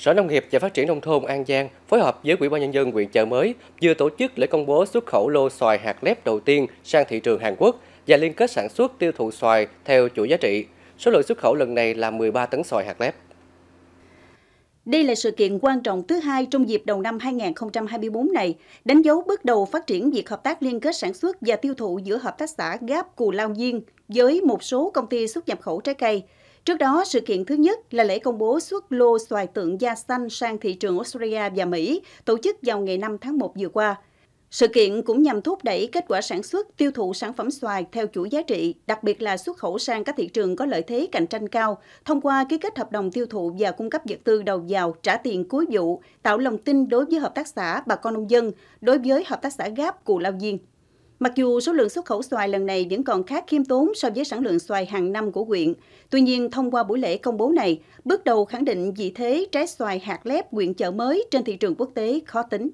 Sở Nông nghiệp và Phát triển nông thôn An Giang phối hợp với Ủy ban nhân dân huyện Chợ Mới vừa tổ chức lễ công bố xuất khẩu lô xoài hạt lép đầu tiên sang thị trường Hàn Quốc và liên kết sản xuất tiêu thụ xoài theo chuỗi giá trị. Số lượng xuất khẩu lần này là 13 tấn xoài hạt lép. Đây là sự kiện quan trọng thứ hai trong dịp đầu năm 2024 này, đánh dấu bước đầu phát triển việc hợp tác liên kết sản xuất và tiêu thụ giữa Hợp tác xã Gáp Cù Lao Diên với một số công ty xuất nhập khẩu trái cây. Trước đó, sự kiện thứ nhất là lễ công bố xuất lô xoài tượng da xanh sang thị trường Australia và Mỹ, tổ chức vào ngày 5 tháng 1 vừa qua. Sự kiện cũng nhằm thúc đẩy kết quả sản xuất, tiêu thụ sản phẩm xoài theo chuỗi giá trị, đặc biệt là xuất khẩu sang các thị trường có lợi thế cạnh tranh cao, thông qua ký kết hợp đồng tiêu thụ và cung cấp vật tư đầu vào, trả tiền cuối vụ, tạo lòng tin đối với hợp tác xã, bà con nông dân, đối với hợp tác xã gáp, cù lao viên. Mặc dù số lượng xuất khẩu xoài lần này vẫn còn khá khiêm tốn so với sản lượng xoài hàng năm của huyện, tuy nhiên thông qua buổi lễ công bố này, bước đầu khẳng định vị thế trái xoài hạt lép huyện chợ mới trên thị trường quốc tế khó tính.